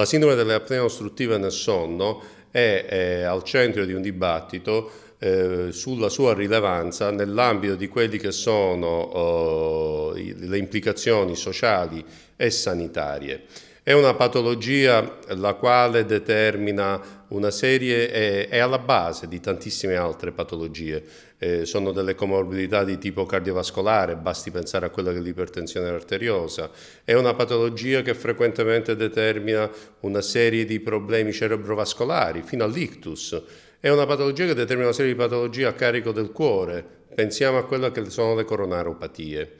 La sindrome dell'apnea ostruttiva nel sonno è, è al centro di un dibattito eh, sulla sua rilevanza nell'ambito di quelle che sono eh, le implicazioni sociali e sanitarie. È una patologia la quale determina una serie, è, è alla base di tantissime altre patologie. Eh, sono delle comorbidità di tipo cardiovascolare, basti pensare a quella dell'ipertensione arteriosa. È una patologia che frequentemente determina una serie di problemi cerebrovascolari, fino all'ictus. È una patologia che determina una serie di patologie a carico del cuore. Pensiamo a quelle che sono le coronaropatie.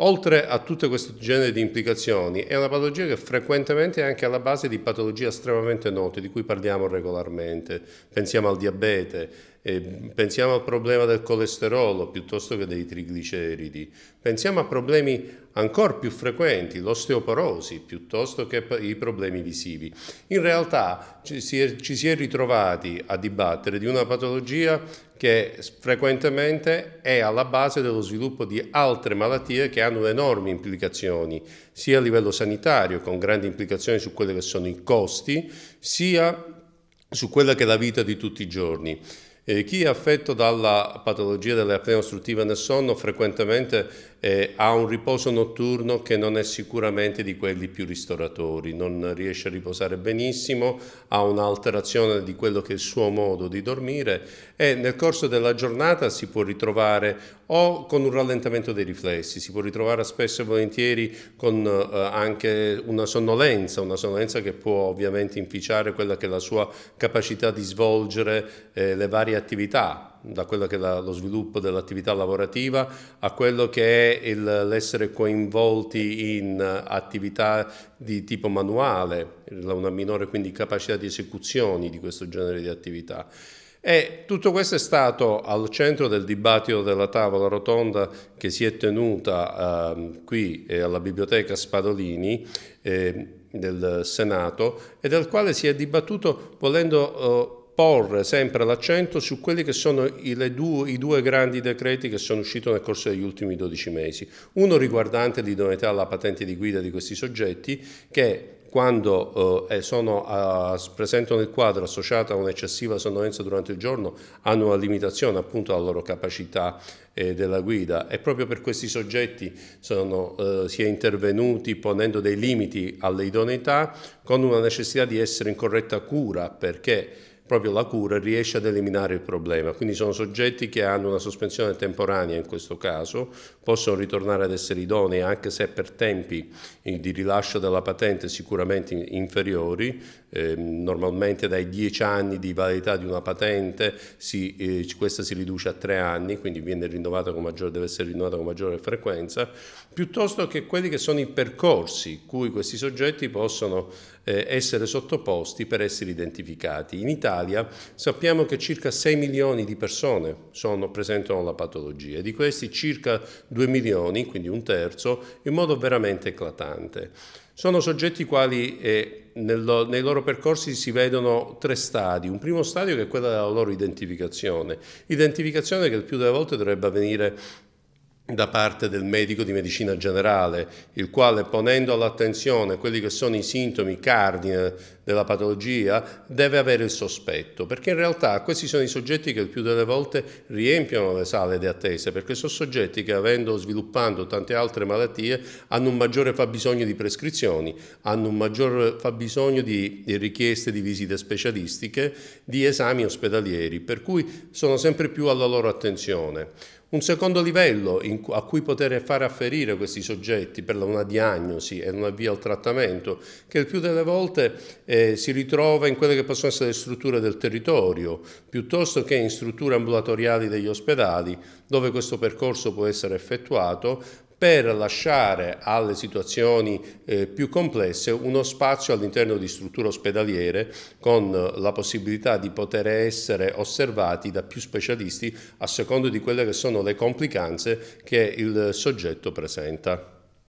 Oltre a tutto questo genere di implicazioni, è una patologia che frequentemente è anche alla base di patologie estremamente note, di cui parliamo regolarmente. Pensiamo al diabete, e pensiamo al problema del colesterolo piuttosto che dei trigliceridi, pensiamo a problemi ancora più frequenti, l'osteoporosi piuttosto che i problemi visivi. In realtà ci si è, ci si è ritrovati a dibattere di una patologia che frequentemente è alla base dello sviluppo di altre malattie che hanno enormi implicazioni, sia a livello sanitario, con grandi implicazioni su quelli che sono i costi, sia su quella che è la vita di tutti i giorni. Eh, chi è affetto dalla patologia dell'apnea ostruttiva nel sonno frequentemente eh, ha un riposo notturno che non è sicuramente di quelli più ristoratori, non riesce a riposare benissimo, ha un'alterazione di quello che è il suo modo di dormire e nel corso della giornata si può ritrovare o con un rallentamento dei riflessi, si può ritrovare spesso e volentieri con eh, anche una sonnolenza, una sonnolenza che può ovviamente inficiare quella che è la sua capacità di svolgere eh, le varie attività, da quello che è lo sviluppo dell'attività lavorativa a quello che è il, l'essere coinvolti in attività di tipo manuale, una minore quindi capacità di esecuzioni di questo genere di attività. E tutto questo è stato al centro del dibattito della tavola rotonda che si è tenuta eh, qui eh, alla biblioteca Spadolini eh, del Senato e del quale si è dibattuto volendo oh, porre sempre l'accento su quelli che sono i, due, i due grandi decreti che sono usciti nel corso degli ultimi 12 mesi. Uno riguardante l'idoneità alla patente di guida di questi soggetti che quando eh, sono, a, eh, presentano il quadro associato a un'eccessiva sonnolenza durante il giorno hanno una limitazione appunto alla loro capacità eh, della guida e proprio per questi soggetti sono, eh, si è intervenuti ponendo dei limiti all'idoneità con una necessità di essere in corretta cura perché proprio la cura riesce ad eliminare il problema. Quindi sono soggetti che hanno una sospensione temporanea in questo caso, possono ritornare ad essere idonei anche se per tempi di rilascio della patente sicuramente inferiori, eh, normalmente dai 10 anni di validità di una patente si, eh, questa si riduce a 3 anni, quindi maggiore, deve essere rinnovata con maggiore frequenza, piuttosto che quelli che sono i percorsi cui questi soggetti possono eh, essere sottoposti per essere identificati. In Italia Italia sappiamo che circa 6 milioni di persone sono, presentano la patologia e di questi circa 2 milioni, quindi un terzo, in modo veramente eclatante. Sono soggetti quali eh, nel, nei loro percorsi si vedono tre stadi. Un primo stadio che è quello della loro identificazione, identificazione che il più delle volte dovrebbe avvenire da parte del medico di medicina generale, il quale ponendo all'attenzione quelli che sono i sintomi cardine della patologia deve avere il sospetto, perché in realtà questi sono i soggetti che il più delle volte riempiono le sale di attesa, perché sono soggetti che avendo sviluppando tante altre malattie hanno un maggiore fabbisogno di prescrizioni, hanno un maggior fabbisogno di, di richieste di visite specialistiche, di esami ospedalieri, per cui sono sempre più alla loro attenzione. Un secondo livello a cui poter fare afferire questi soggetti per una diagnosi e un avvio al trattamento, che il più delle volte è eh, eh, si ritrova in quelle che possono essere le strutture del territorio, piuttosto che in strutture ambulatoriali degli ospedali, dove questo percorso può essere effettuato per lasciare alle situazioni eh, più complesse uno spazio all'interno di strutture ospedaliere con la possibilità di poter essere osservati da più specialisti a secondo di quelle che sono le complicanze che il soggetto presenta.